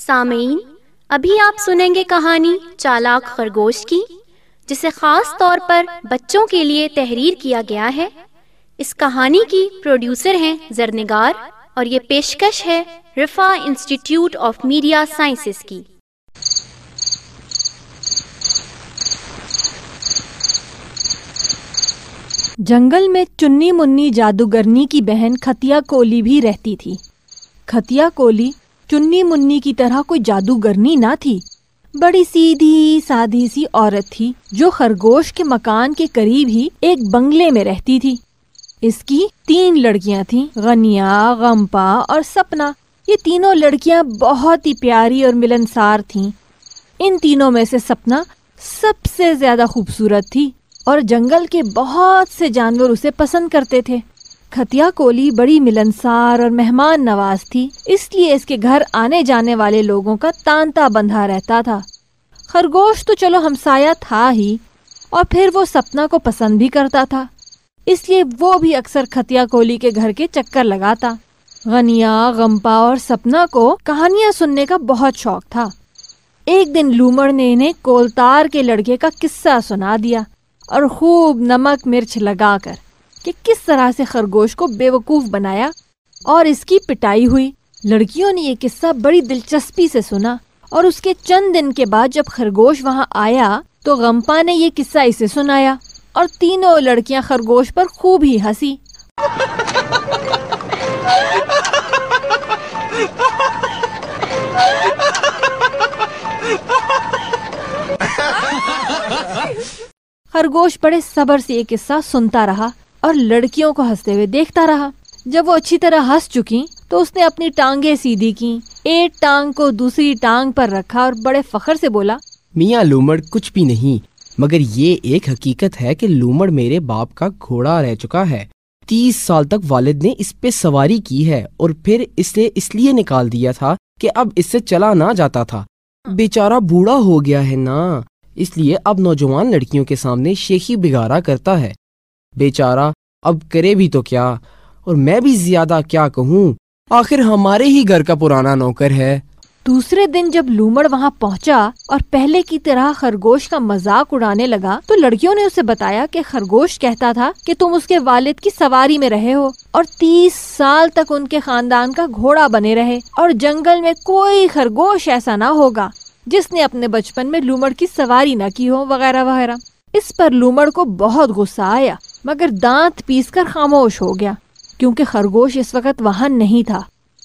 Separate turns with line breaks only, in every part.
सामीन अभी आप सुनेंगे कहानी चालाक खरगोश की जिसे खास तौर पर बच्चों के लिए तहरीर किया गया है इस कहानी की प्रोड्यूसर हैं जरनगार और ये पेशकश है Riphah institute of media sciences की जंगल में चुन्नी मुन्नी जादूगरनी की बहन खतिया कोली भी रहती थी खतिया कोली चुन्नी मुन्नी की तरह कोई जादूगरनी ना थी बड़ी सीधी सादी सी औरत थी जो खरगोश के मकान के करीब ही एक बंगले में रहती थी इसकी तीन लड़कियां थीं गनिया गम्पा और सपना ये तीनों लड़कियां बहुत ही प्यारी और मिलनसार थीं इन तीनों में से सपना सबसे ज्यादा खूबसूरत थी और जंगल के बहुत से जानवर उसे पसंद करते थे खतिया कोली बड़ी मिलनसार और मेहमान नवाज थी इसलिए इसके घर आने जाने वाले लोगों का तांता बंधा रहता था खरगोश तो चलो हमसाया था ही और फिर वो सपना को पसंद भी करता था इसलिए वो भी अक्सर खतिया कोली के घर के चक्कर लगाता गनिया गम्पा और सपना को कहानियाँ सुनने का बहुत शौक था एक दिन लूमड़ ने इन्हें कोलतार के लड़के का किस्सा सुना दिया और खूब नमक मिर्च लगाकर कि किस तरह से खरगोश को बेवकूफ बनाया और इसकी पिटाई हुई लड़कियों ने यह किस्सा बड़ी दिलचस्पी से सुना और उसके चंद दिन के बाद जब खरगोश वहाँ आया तो गंपा ने ये किस्सा इसे सुनाया और तीनों लड़कियां खरगोश पर खूब ही हंसी खरगोश बड़े सबर से ये किस्सा सुनता रहा और लड़कियों को हंसते हुए देखता रहा जब वो अच्छी तरह हंस चुकी तो उसने अपनी टांगे सीधी की एक टांग को दूसरी टांग पर रखा और बड़े फखर से बोला
मियाँ लूमड़ कुछ भी नहीं मगर ये एक हकीकत है कि लूमड़ मेरे बाप का घोड़ा रह चुका है तीस साल तक वालिद ने इस पे सवारी की है और फिर इसे इसलिए निकाल दिया था कि अब इससे चला ना जाता था बेचारा बूढ़ा हो गया है ना इसलिए अब नौजवान लड़कियों के सामने शेखी बिगाड़ा करता है बेचारा अब करे भी तो क्या और मैं भी ज्यादा क्या कहूँ आखिर हमारे ही घर का पुराना नौकर है
दूसरे दिन जब लूमड़ वहाँ पहुँचा और पहले की तरह खरगोश का मजाक उड़ाने लगा तो लड़कियों ने उसे बताया कि खरगोश कहता था कि तुम उसके वालिद की सवारी में रहे हो और तीस साल तक उनके खानदान का घोड़ा बने रहे और जंगल में कोई खरगोश ऐसा ना होगा जिसने अपने बचपन में लूमड़ की सवारी न की हो वगैरह वगैरह इस पर लूमड़ को बहुत गुस्सा आया मगर दांत पीसकर खामोश हो गया क्योंकि खरगोश इस वक्त वहां नहीं था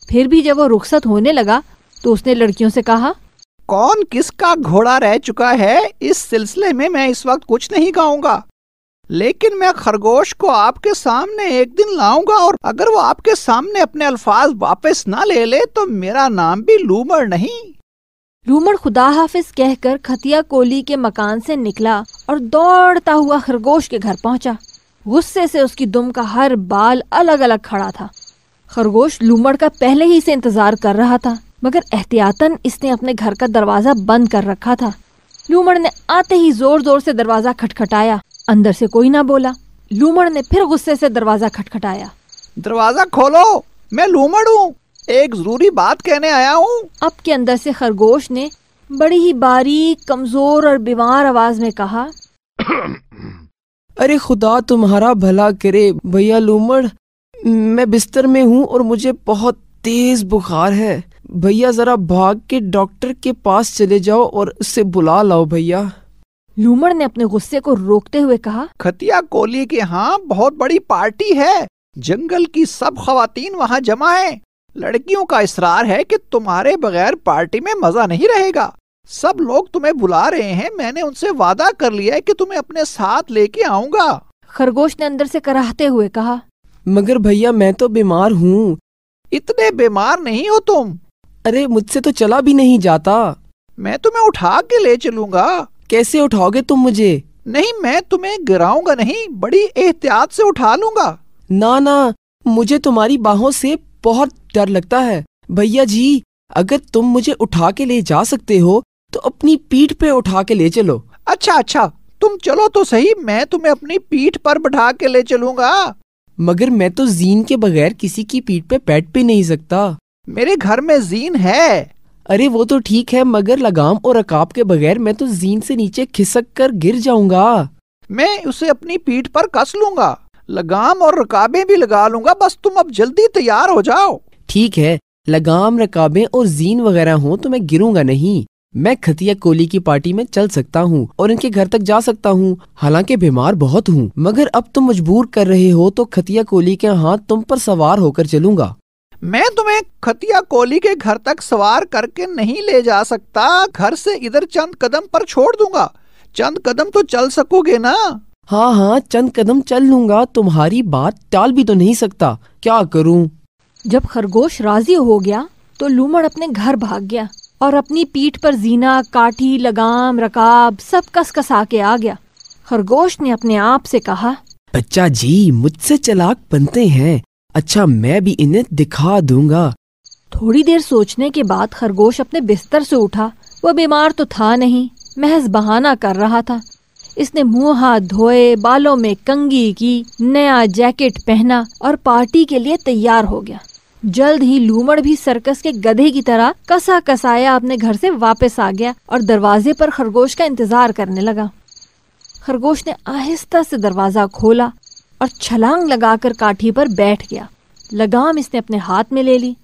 फिर भी जब वो रुखसत होने लगा तो उसने लड़कियों से कहा कौन किसका घोड़ा रह चुका है इस सिलसिले में मैं
इस वक्त कुछ नहीं कहूंगा लेकिन मैं खरगोश को आपके सामने एक दिन लाऊंगा और अगर वो आपके सामने अपने अल्फाज वापस ना ले ले तो मेरा नाम भी लूमर
नहीं लूमर खुदा हाफिज कहकर खतिया कोली के मकान से निकला और दौड़ता हुआ खरगोश के घर पहुंचा गुस्से से उसकी दुम का हर बाल अलग अलग खड़ा था खरगोश लूमड़ का पहले ही से इंतजार कर रहा था मगर एहतियातन इसने अपने घर का दरवाजा बंद कर रखा था लूमड़ ने आते ही जोर जोर से दरवाजा खटखटाया अंदर से कोई ना बोला लूमड़ ने फिर गुस्से से दरवाजा खटखटाया दरवाजा खोलो मैं लूमड़ हूँ एक जरूरी बात कहने आया हूँ अब के अंदर से खरगोश ने बड़ी ही बारीक कमजोर और बीमार आवाज में कहा
अरे खुदा तुम्हारा भला करे भैया लूमड़ मैं बिस्तर में हूँ और मुझे बहुत तेज बुखार है भैया जरा भाग के डॉक्टर के पास चले जाओ और उससे बुला लाओ भैया लूमड़ ने
अपने गुस्से को रोकते हुए कहा खतिया कोली के यहाँ बहुत बड़ी पार्टी है जंगल की सब खातन वहाँ जमा है लड़कियों का इसरार है कि तुम्हारे बगैर पार्टी में मजा नहीं रहेगा सब लोग तुम्हें बुला रहे हैं मैंने उनसे वादा कर लिया है कि तुम्हें अपने साथ लेके आऊंगा खरगोश ने अंदर से कराहते हुए कहा मगर
भैया मैं तो बीमार हूँ इतने बीमार नहीं हो तुम अरे मुझसे तो चला भी नहीं जाता मैं तुम्हें उठा के ले चलूंगा कैसे उठाओगे तुम मुझे नहीं मैं तुम्हें गिराऊंगा नहीं बड़ी एहतियात से उठा लूंगा ना ना मुझे तुम्हारी बाहों से बहुत डर लगता है भैया जी अगर तुम मुझे उठा के ले जा सकते हो तो अपनी पीठ पे उठा के ले चलो अच्छा अच्छा तुम चलो तो सही मैं तुम्हें अपनी पीठ पर बैठा के ले चलूंगा मगर मैं तो जीन के बगैर किसी की पीठ पे बैठ भी नहीं सकता मेरे घर में जीन है अरे वो तो ठीक है मगर लगाम और रकाब के बगैर मैं तो जीन से नीचे खिसक कर गिर जाऊंगा मैं उसे अपनी पीठ पर कस लूंगा लगाम और रकाबे भी लगा लूंगा बस तुम अब जल्दी तैयार हो जाओ ठीक है लगाम रकाबे और जीन वगैरह हो तो मैं गिरूंगा नहीं मैं खतिया कोली की पार्टी में चल सकता हूँ और इनके घर तक जा सकता हूँ हालांकि बीमार बहुत हूँ मगर अब तुम मजबूर कर रहे हो तो खतिया कोली के हाथ तुम पर सवार होकर चलूंगा मैं तुम्हें खतिया कोहली के घर तक सवार करके
नहीं ले जा सकता घर से इधर चंद कदम पर छोड़ दूंगा चंद कदम तो
चल सकोगे ना हाँ हाँ चंद कदम चल लूंगा तुम्हारी बात टाल भी तो नहीं सकता क्या करूँ
जब खरगोश राजी हो गया तो लूमड़ अपने घर भाग गया और अपनी पीठ पर जीना काठी लगाम रकाब सब कस कसा के आ गया खरगोश ने अपने आप से कहा
बच्चा जी मुझसे चलाक बनते हैं अच्छा मैं भी इन्हें दिखा दूंगा
थोड़ी देर सोचने के बाद खरगोश अपने बिस्तर से उठा वह बीमार तो था नहीं महज बहाना कर रहा था इसने मुंह हाथ धोए बालों में कंगी की नया जैकेट पहना और पार्टी के लिए तैयार हो गया जल्द ही लूमड़ भी सर्कस के गधे की तरह कसा कसाया अपने घर से वापस आ गया और दरवाजे पर खरगोश का इंतजार करने लगा खरगोश ने आहिस्ता से दरवाजा खोला और छलांग लगाकर काठी पर बैठ गया लगाम इसने अपने हाथ में ले ली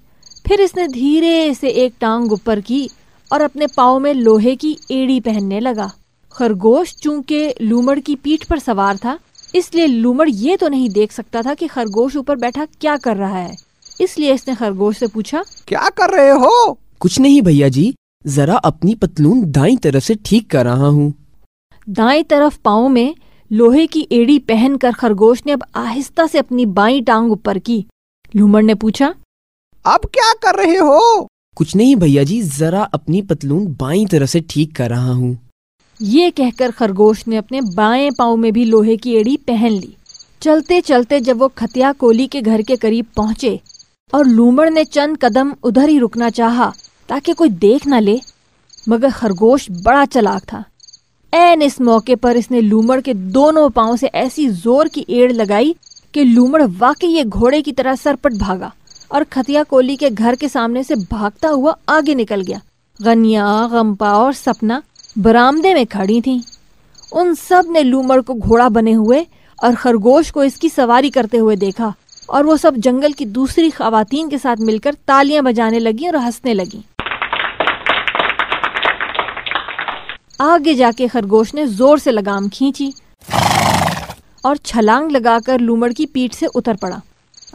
फिर इसने धीरे से एक टांग ऊपर की और अपने पाँव में लोहे की एड़ी पहनने लगा खरगोश चूंकि लूमड़ की पीठ पर सवार था इसलिए लूमड़ ये तो नहीं देख सकता था कि खरगोश ऊपर बैठा क्या कर रहा है इसलिए इसने खरगोश से पूछा
क्या कर रहे हो कुछ नहीं भैया जी जरा अपनी पतलून दाई तरफ से ठीक कर रहा हूँ
दाई तरफ पाओ में लोहे की एड़ी पहनकर खरगोश ने अब आहिस्ता से अपनी बाई टांग ऊपर की लूमड़ ने पूछा अब क्या कर रहे हो
कुछ नहीं भैया जी जरा अपनी पतलून बाई तरफ से ठीक कर रहा हूँ
ये कहकर खरगोश ने अपने बाएं पाँव में भी लोहे की एड़ी पहन ली चलते चलते जब वो खतिया कोली के घर के करीब पहुंचे और लूमड़ ने चंद कदम उधर ही रुकना चाहा ताकि कोई देख न ले मगर खरगोश बड़ा चलाक था एन इस मौके पर इसने लूमड़ के दोनों पाओ से ऐसी जोर की एड़ लगाई कि लूमड़ वाकई ये घोड़े की तरह सरपट भागा और खतिया कोली के घर के सामने से भागता हुआ आगे निकल गया गनिया गम्पा और सपना बरामदे में खड़ी थीं उन सब ने लूमड़ को घोड़ा बने हुए और खरगोश को इसकी सवारी करते हुए देखा और वो सब जंगल की दूसरी खातन के साथ मिलकर तालियां बजाने लगी और हंसने लगी आगे जाके खरगोश ने जोर से लगाम खींची और छलांग लगाकर लूमड़ की पीठ से उतर पड़ा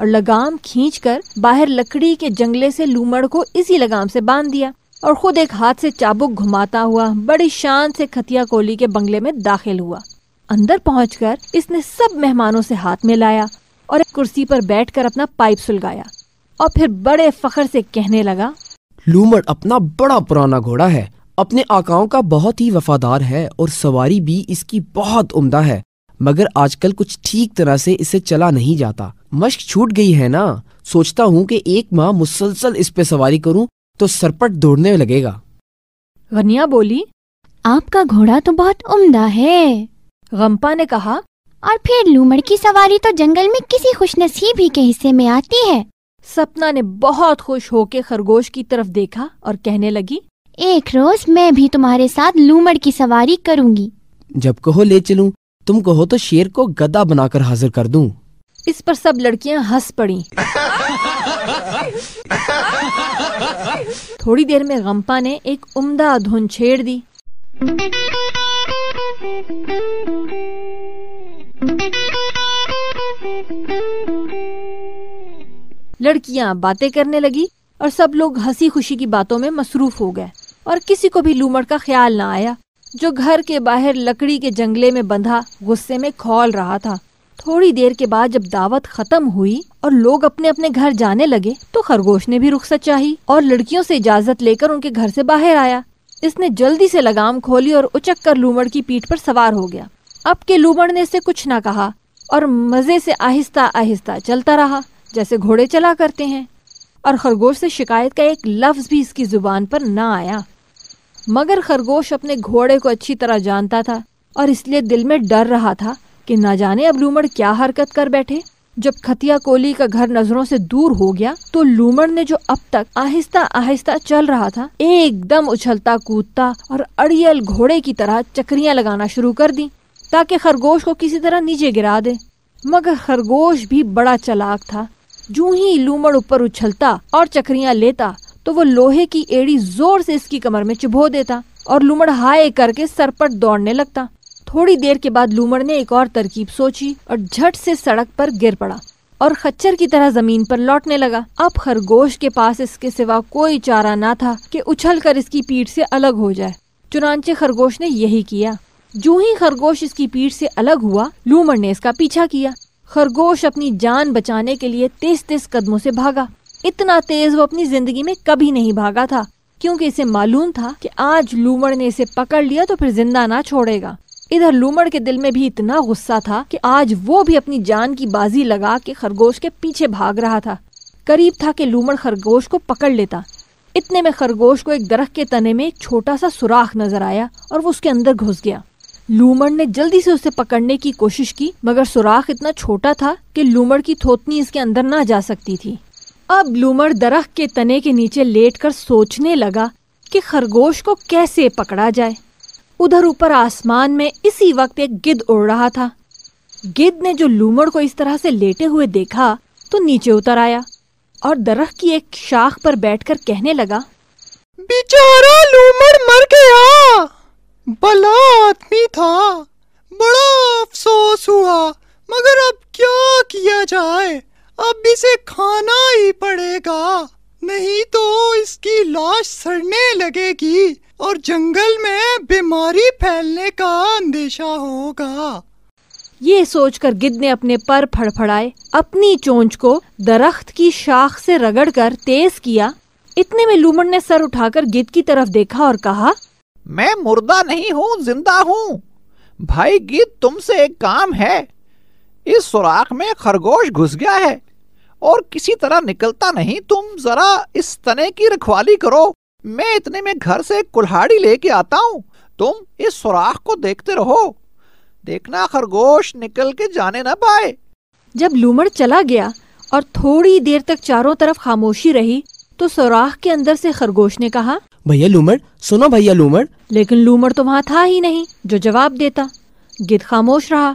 और लगाम खींचकर बाहर लकड़ी के जंगले से लूमड़ को इसी लगाम से बांध दिया और खुद एक हाथ से चाबुक घुमाता हुआ बड़ी शान से खतिया कोली के बंगले में दाखिल हुआ अंदर पहुंचकर इसने सब मेहमानों से हाथ मिलाया और कुर्सी पर बैठकर अपना पाइप सुलगाया और फिर बड़े फखर से कहने लगा
लूमड़ अपना बड़ा पुराना घोड़ा है अपने आकाओं का बहुत ही वफादार है और सवारी भी इसकी बहुत उम्दा है मगर आजकल कुछ ठीक तरह से इसे चला नहीं जाता मश्क छूट गई है ना सोचता हूँ कि एक माह मुसलसल इस पे सवारी करूँ तो सरपट दौड़ने लगेगा
गनिया बोली आपका घोड़ा तो बहुत उम्दा है गम्पा ने कहा और फिर लूमड़ की सवारी तो जंगल में किसी खुश ही के हिस्से में आती है सपना ने बहुत खुश के खरगोश की तरफ देखा और कहने लगी एक रोज मैं भी तुम्हारे साथ लूमड़ की सवारी करूँगी
जब कहो ले चलूँ तुम कहो तो शेर को गदा बनाकर हाजिर कर दूँ
इस पर सब लड़कियाँ हंस पड़ी थोड़ी देर में गंपा ने एक उम्दा धुन छेड़ दी लड़कियां बातें करने लगी और सब लोग हंसी खुशी की बातों में मसरूफ हो गए और किसी को भी लूमड़ का ख्याल ना आया जो घर के बाहर लकड़ी के जंगले में बंधा गुस्से में खोल रहा था थोड़ी देर के बाद जब दावत खत्म हुई और लोग अपने अपने घर जाने लगे तो खरगोश ने भी रुखसत चाही और लड़कियों से इजाजत लेकर उनके घर से बाहर आया इसने जल्दी से लगाम खोली और उचक कर लूमड़ की पीठ पर सवार हो गया अब के लूमड़ ने इसे कुछ ना कहा और मजे से आहिस्ता आहिस्ता चलता रहा जैसे घोड़े चला करते हैं और खरगोश से शिकायत का एक लफ्ज़ भी इसकी ज़ुबान पर ना आया मगर खरगोश अपने घोड़े को अच्छी तरह जानता था और इसलिए दिल में डर रहा था कि ना जाने अब लूमड़ क्या हरकत कर बैठे जब खतिया कोली का घर नजरों से दूर हो गया तो लूमड़ ने जो अब तक आहिस्ता आहिस्ता चल रहा था एकदम उछलता कूदता और अड़ियल घोड़े की तरह चक्रियां लगाना शुरू कर दी ताकि खरगोश को किसी तरह नीचे गिरा दे मगर खरगोश भी बड़ा चलाक था जू ही लूमड़ ऊपर उछलता और चक्रियाँ लेता तो वो लोहे की एड़ी जोर से इसकी कमर में चुभो देता और लूमड़ हाय करके सर पर दौड़ने लगता थोड़ी देर के बाद लूमड़ ने एक और तरकीब सोची और झट से सड़क पर गिर पड़ा और खच्चर की तरह जमीन पर लौटने लगा अब खरगोश के पास इसके सिवा कोई चारा ना था कि कर इसकी पीठ से अलग हो जाए चुनाचे खरगोश ने यही किया जू ही खरगोश इसकी पीठ से अलग हुआ लूमड़ ने इसका पीछा किया खरगोश अपनी जान बचाने के लिए तेज तेज कदमों से भागा इतना तेज वो अपनी जिंदगी में कभी नहीं भागा था क्योंकि इसे मालूम था कि आज लूमड़ ने इसे पकड़ लिया तो फिर जिंदा ना छोड़ेगा इधर लूमड़ के दिल में भी इतना गुस्सा था कि आज वो भी अपनी जान की बाजी लगा के खरगोश के पीछे भाग रहा था करीब था कि लूमड़ खरगोश को पकड़ लेता इतने में खरगोश को एक दरख्त के तने में एक छोटा सा सुराख नजर आया और वो उसके अंदर घुस गया लूमड़ ने जल्दी से उसे पकड़ने की कोशिश की मगर सुराख इतना छोटा था कि लूमड़ की थोतनी इसके अंदर ना जा सकती थी अब लूमड़ दरख्त के तने के नीचे लेटकर सोचने लगा कि खरगोश को कैसे पकड़ा जाए उधर ऊपर आसमान में इसी वक्त एक गिद्ध उड़ रहा था गिद्ध ने जो लूमड़ को इस तरह से लेटे हुए देखा तो नीचे उतर आया और दरख्त की एक शाख पर बैठकर कहने लगा बेचारा लूमड़ मर गया भला आदमी था
बड़ा अफसोस हुआ मगर अब क्या किया जाए अब इसे खाना ही पड़ेगा नहीं तो इसकी लाश सड़ने
लगेगी और जंगल में बीमारी फैलने का अंदेशा होगा ये सोचकर गिद्ध ने अपने पर फड़फड़ाए अपनी चोंच को दरख्त की शाख से रगड़कर तेज किया इतने में लूमड़ ने सर उठाकर गिद्ध की तरफ देखा और कहा मैं मुर्दा नहीं हूं जिंदा हूं भाई
गीत तुमसे एक काम है इस सुराख में खरगोश घुस गया है और किसी तरह निकलता नहीं तुम जरा इस तने की रखवाली करो मैं इतने में घर से कुल्हाड़ी लेके आता हूँ तुम इस सुराख को देखते रहो देखना
खरगोश निकल के जाने ना पाए जब लूमड़ चला गया और थोड़ी देर तक चारों तरफ खामोशी रही तो सुराख के अंदर से खरगोश ने कहा
भैया लूमड़ सुनो भैया लूमड़
लेकिन लूमर तो वहाँ था ही नहीं जो जवाब देता गिद्ध खामोश रहा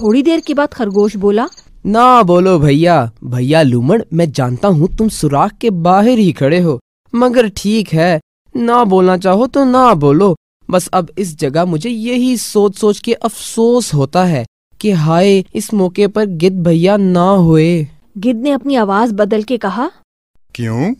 थोड़ी देर के बाद खरगोश बोला
ना बोलो भैया भैया लूमड़ मैं जानता हूँ तुम सुराख के बाहर ही खड़े हो मगर ठीक है ना बोलना चाहो तो ना बोलो बस अब इस जगह मुझे यही सोच सोच के अफसोस होता है कि हाय इस मौके पर गिद्ध भैया ना हुए गिद्ध ने अपनी
आवाज बदल के कहा
क्यों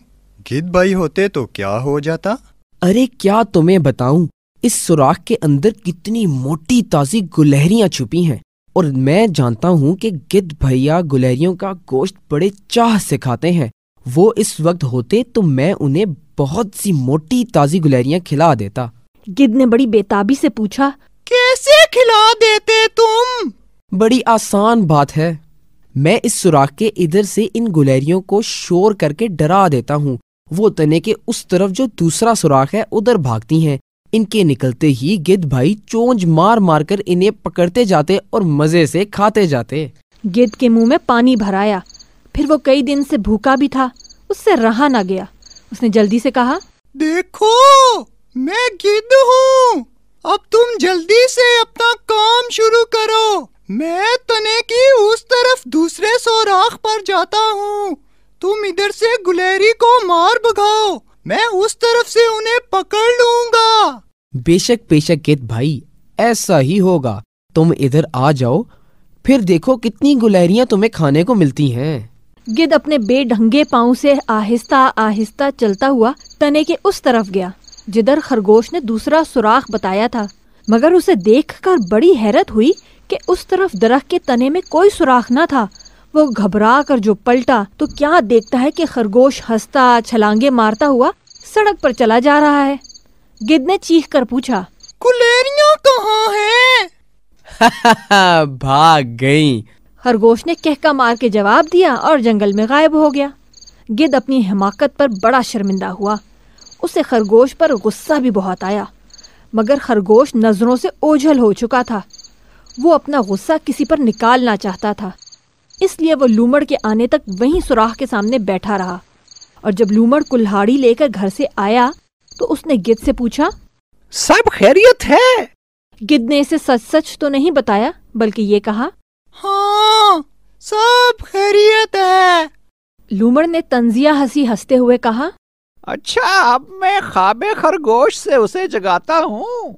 गिद्ध भाई होते तो क्या हो जाता अरे क्या तुम्हें बताऊं इस सुराख के अंदर कितनी मोटी ताजी गुलहरियां छुपी हैं और मैं जानता हूं कि गिद्ध भैया गुलहरियों का गोश्त बड़े चाह से खाते हैं वो इस वक्त होते तो मैं उन्हें बहुत सी मोटी ताजी गुलहरियां खिला देता गिद्ध ने बड़ी बेताबी से पूछा कैसे खिला
देते तुम
बड़ी आसान बात है मैं इस सुराख के इधर से इन गुलहरियों को शोर करके डरा देता हूँ वो तने के उस तरफ जो दूसरा सुराख है उधर भागती हैं इनके निकलते ही गिद्ध भाई चोंच मार मार कर इन्हें पकड़ते जाते और मजे से खाते जाते
गिद्ध के मुंह में पानी भराया फिर वो कई दिन से भूखा भी था उससे रहा ना गया उसने जल्दी से कहा देखो मैं गिद्ध हूँ अब तुम जल्दी से अपना काम
शुरू करो मैं तने की उस तरफ दूसरे सौराख पर जाता हूँ तुम इधर से गुले को मार भगाओ मैं उस तरफ से उन्हें पकड़
लूंगा बेशक बेशक गेत भाई ऐसा ही होगा तुम इधर आ जाओ फिर देखो कितनी गुलेरियां तुम्हें खाने को मिलती हैं।
गिद अपने बेढंगे पाँव से आहिस्ता आहिस्ता चलता हुआ तने के उस तरफ गया जिधर खरगोश ने दूसरा सुराख बताया था मगर उसे देखकर बड़ी हैरत हुई कि उस तरफ दरख्त के तने में कोई सुराख न था वो घबरा कर जो पलटा तो क्या देखता है कि खरगोश हंसता छलांगे मारता हुआ सड़क पर चला जा रहा है गिद्ध ने चीख कर पूछा गुलेरिया कहाँ है
भाग गई
खरगोश ने कहका मार के जवाब दिया और जंगल में गायब हो गया गिद्ध अपनी हिमाकत पर बड़ा शर्मिंदा हुआ उसे खरगोश पर गुस्सा भी बहुत आया मगर खरगोश नज़रों से ओझल हो चुका था वो अपना गुस्सा किसी पर निकालना चाहता था इसलिए वो लूमड़ के आने तक वहीं सुराख के सामने बैठा रहा और जब लूमड़ कुल्हाड़ी लेकर घर से आया तो उसने गिद्ध से पूछा सब खैरियत है गिद्ध ने इसे सच सच तो नहीं बताया बल्कि ये कहा हाँ सब खैरियत है लूमड़ ने तंजिया हंसी हंसते हुए कहा अच्छा अब मैं खाबे खरगोश से उसे जगाता हूँ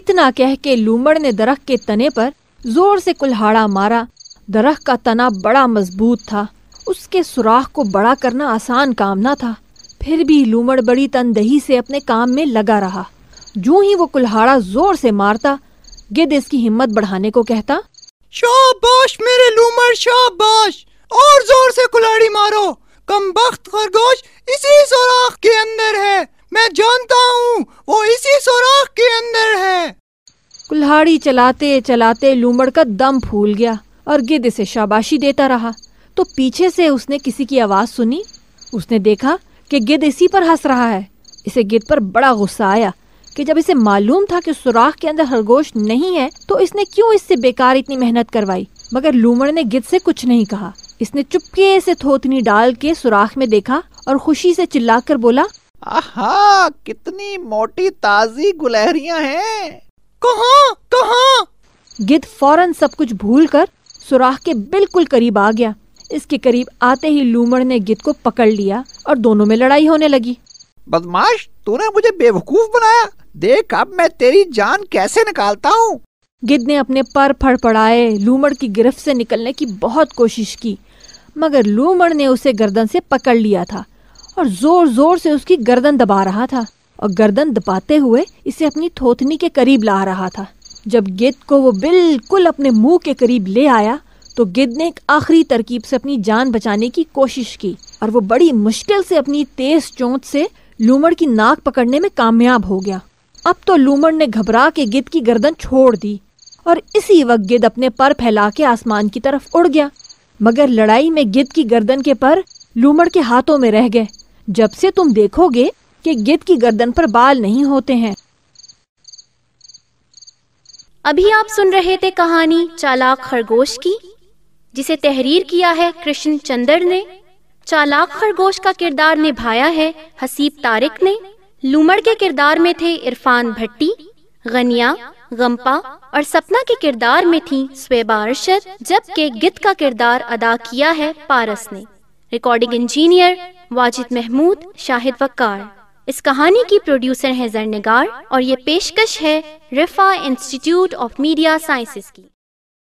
इतना कह के लूमड़ ने दरख्त के तने पर जोर से कुल्हाड़ा मारा दरख का तना बड़ा मजबूत था उसके सुराख को बड़ा करना आसान काम ना था फिर भी लूमड़ बड़ी तनदही से अपने काम में लगा रहा जो ही वो कुल्हाड़ा जोर से मारता गिद इसकी हिम्मत बढ़ाने को कहता
शाबाश मेरे लूमर शाबाश और जोर से कुल्हाड़ी मारो कम बख्त खरगोश इसी सुराख के अंदर है मैं जानता
हूँ वो इसी सुराख के अंदर है कुल्हाड़ी चलाते चलाते लूमड़ का दम फूल गया और गिद्ध इसे शाबाशी देता रहा तो पीछे से उसने किसी की आवाज़ सुनी उसने देखा कि गिद्ध इसी पर हंस रहा है इसे गिद्ध पर बड़ा गुस्सा आया कि जब इसे मालूम था कि सुराख के अंदर खरगोश नहीं है तो इसने क्यों इससे बेकार इतनी मेहनत करवाई मगर लूमड़ ने गिद्ध से कुछ नहीं कहा इसने चुपके से थोतनी डाल के सुराख में देखा और खुशी से चिल्लाकर बोला आहा कितनी मोटी ताजी गुलहरिया हैं कहा गिद्ध फौरन सब कुछ भूल कर सुराख के बिल्कुल करीब आ गया इसके करीब आते ही लूमड़ ने गिद्ध को पकड़ लिया और दोनों में लड़ाई होने लगी
बदमाश तूने
मुझे बेवकूफ बनाया देख अब मैं तेरी जान कैसे निकालता हूँ गिद्ध ने अपने पर फड़फड़ाए लूमड़ की गिरफ्त से निकलने की बहुत कोशिश की मगर लूमड़ ने उसे गर्दन से पकड़ लिया था और जोर जोर से उसकी गर्दन दबा रहा था और गर्दन दबाते हुए इसे अपनी थोथनी के करीब ला रहा था जब गिद्ध को वो बिल्कुल अपने मुंह के करीब ले आया तो गिद्ध ने एक आखिरी तरकीब से अपनी जान बचाने की कोशिश की और वो बड़ी मुश्किल से अपनी तेज चोंच से लूमड़ की नाक पकड़ने में कामयाब हो गया अब तो लूमड़ ने घबरा के गिद्ध की गर्दन छोड़ दी और इसी वक्त गिद्ध अपने पर फैला के आसमान की तरफ उड़ गया मगर लड़ाई में गिद्ध की गर्दन के पर लूमड़ के हाथों में रह गए जब से तुम देखोगे कि गिद्ध की गर्दन पर बाल नहीं होते हैं अभी आप सुन रहे थे कहानी चालाक खरगोश की जिसे तहरीर किया है कृष्ण चंदर ने चालाक खरगोश का किरदार निभाया है हसीब तारिक ने लूमड़ के किरदार में थे इरफान भट्टी गनिया गम्पा और सपना के किरदार में थी स्वेबा अरशद जबकि गीत का किरदार अदा किया है पारस ने रिकॉर्डिंग इंजीनियर वाजिद महमूद शाहिद वकार इस कहानी की प्रोड्यूसर है जरनेगार और ये पेशकश है Riphah institute of media sciences की